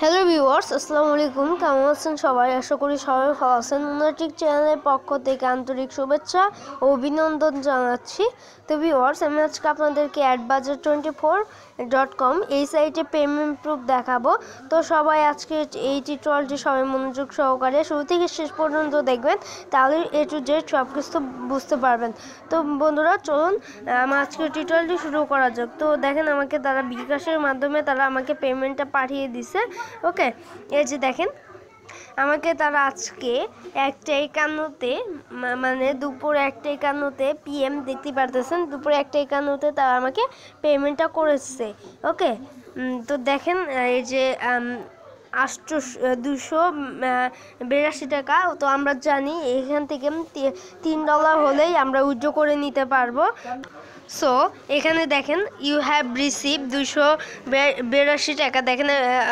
hello viewers আসসালামু আলাইকুম কেমন আছেন সবাই আশা করি সবাই ভালো আছেন উন্নয়টিক চ্যানেলের পক্ষ থেকে আন্তরিক শুভেচ্ছা ও অভিনন্দন জানাচ্ছি তো ভিউয়ার্স আমি আজকে আপনাদেরকে অ্যাড বাজার টোয়েন্টি ফোর ডট কম এই সাইটে পেমেন্ট প্রুফ দেখাবো তো সবাই আজকে এই টিউটোরিয়ালটি সবাই মনোযোগ সহকারে শুরু থেকে শেষ পর্যন্ত দেখবেন তাহলে এ টু জেড সব কিছু বুঝতে পারবেন তো বন্ধুরা চলুন আমার আজকে টিউটোরিয়ালটি শুরু করা যাক তো দেখেন আমাকে তারা বিকাশের মাধ্যমে তারা আমাকে পেমেন্টটা পাঠিয়ে দিছে ওকে এই যে দেখেন আমাকে তারা আজকে একটা একান্নতে মানে দুপুর একটা একান্নতে পিএম দেখতে পারতেছেন দুপুর একটা একান্নতে তারা আমাকে পেমেন্টটা করেছে ওকে তো দেখেন এই যে আষ্টশো দুশো বিরাশি টাকা তো আমরা জানি এখান থেকে তিন ডলার হলেই আমরা উজ্জ্ব করে নিতে পারবো সো এখানে দেখেন ইউ হ্যাভ রিসিভ দুশো বিরাশি টাকা দেখেন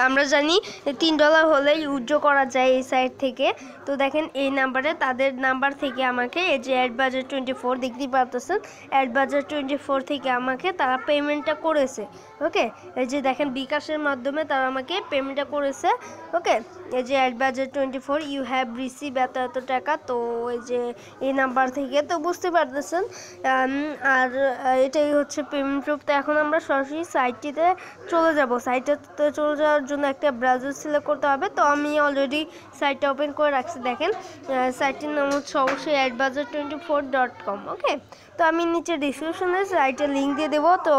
আমরা জানি তিন ডলার হলেই উজ্জ্ব করা যায় এই সাইড থেকে তো দেখেন এই নাম্বারে তাদের নাম্বার থেকে আমাকে এই যে অ্যাড বাজার টোয়েন্টি ফোর দেখতেই পারতেছেন অ্যাড বাজার টোয়েন্টি ফোর থেকে আমাকে তারা পেমেন্টটা করেছে ওকে এই যে দেখেন বিকাশের মাধ্যমে তারা আমাকে পেমেন্টটা করেছে ওকে এই যে ad budget twenty four you have receive এত এত টাকা তো এই যে এই নাম্বার থেকে তো বুঝতে পারতেছেন um, আর এটাই হচ্ছে পেমেন্ট প্রুফ তো এখন আমরা সরাসরি সাইটটিতে চলে যাব সাইটটাতে চলে যাওয়ার জন্য একটা ব্রাউজার সিলেক্ট করতে হবে তো আমি অলরেডি সাইটটা ওপেন করে রাখছি দেখেন সাইটটির নাম হচ্ছে অবশ্যই ad budget twenty four dot com okay তো আমি নিচে ডিসক্রিপশনে সাইটের লিঙ্ক দিয়ে দেবো তো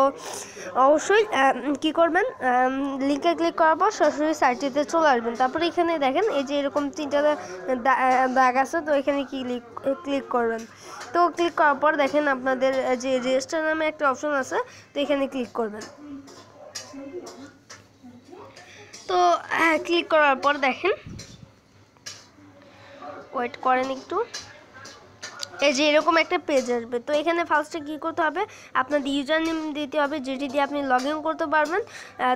অবশ্যই কি করবেন লিঙ্কে ক্লিক করার পর সরাসরি সাইটটিতে চলে আসবেন তারপরে এখানে দেখেন এই যে এরকম তিনটা দাগ আছে তো এখানে ক্লিক ক্লিক করবেন তো ক্লিক করার পর দেখেন আপনাদের যে রেজিস্টার নামে একটা অপশন আছে তো এখানে ক্লিক করবেন তো ক্লিক হ্যাঁ, করার পর দেখেন ওয়েট করেন একটু এই যে এরকম একটা পেজ আসবে তো এখানে ফার্স্টে কী করতে হবে আপনার ইউজার নেম দিতে হবে যেটি দিয়ে আপনি লগ করতে পারবেন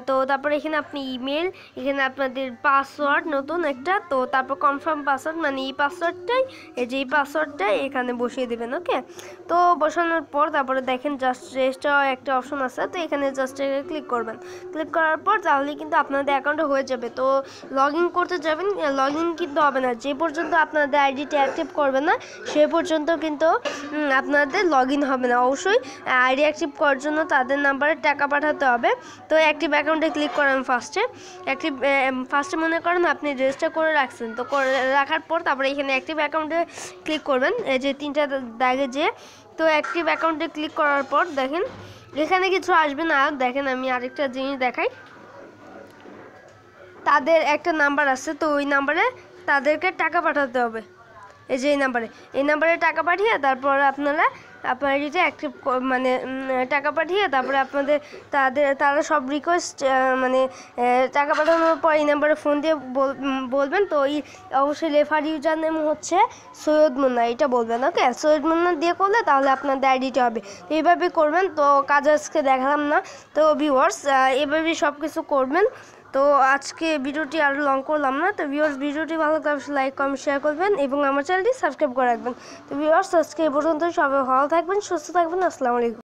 তো তারপর এখানে আপনি ইমেল এখানে আপনাদের পাসওয়ার্ড নতুন একটা তো তারপর কনফার্ম পাসওয়ার্ড মানে এই পাসওয়ার্ডটাই এই যে এই পাসওয়ার্ডটাই এখানে বসিয়ে দেবেন ওকে তো বসানোর পর তারপরে দেখেন জাস্ট রেজিস্টার একটা অপশন আছে তো এখানে জাস্ট ক্লিক করবেন ক্লিক করার পর তাহলে কিন্তু আপনাদের অ্যাকাউন্টে হয়ে যাবে তো লগ করতে যাবেন লগ ইন কিন্তু হবে না যে পর্যন্ত আপনাদের আইডিটা অ্যাক্টিভ করবে না সেই পর্যন্ত পর্যন্ত কিন্তু আপনাদের লগ ইন হবে না অবশ্যই আইডি অ্যাক্টিভ করার জন্য তাদের নাম্বারে টাকা পাঠাতে হবে তো অ্যাক্টিভ অ্যাকাউন্টে ক্লিক করেন ফার্স্টে অ্যাক্টিভ ফার্স্টে মনে করেন আপনি রেজিস্টার করে রাখছেন তো করে রাখার পর তারপরে এখানে অ্যাক্টিভ অ্যাকাউন্টে ক্লিক করবেন এই যে তিনটা দাগে যে তো অ্যাক্টিভ অ্যাকাউন্টে ক্লিক করার পর দেখেন এখানে কিছু আসবে না দেখেন আমি আরেকটা জিনিস দেখাই তাদের একটা নাম্বার আছে তো ওই নাম্বারে তাদেরকে টাকা পাঠাতে হবে এই যে এই নাম্বারে এই নাম্বারে টাকা পাঠিয়ে তারপর আপনারা আপনার এটা অ্যাক্টিভ মানে টাকা পাঠিয়ে তারপরে আপনাদের তাদের তারা সব রিকোয়েস্ট মানে টাকা পাঠানোর পর এই নাম্বারে ফোন দিয়ে বলবেন তো ওই অবশ্যই লেফার ইউজার নেম হচ্ছে সৈয়দ মুন্না এটা বলবেন ওকে সৈয়দ মুন্না দিয়ে করলে তাহলে আপনার আইডিটা হবে তো এইভাবে করবেন তো কাজ আজকে দেখালাম না তো ভিওয়ার্স এভাবেই সব কিছু করবেন তো আজকে ভিডিওটি আর লং করলাম না তো ভিউয়ার্স ভিডিওটি ভালো লাগলে লাইক কমেন্ট শেয়ার করবেন এবং আমার চ্যানেলটি সাবস্ক্রাইব করে রাখবেন তো ভিউয়ার্স আজকে এই পর্যন্ত সবাই ভালো থাকবেন সুস্থ থাকবেন আসসালামু আলাইকুম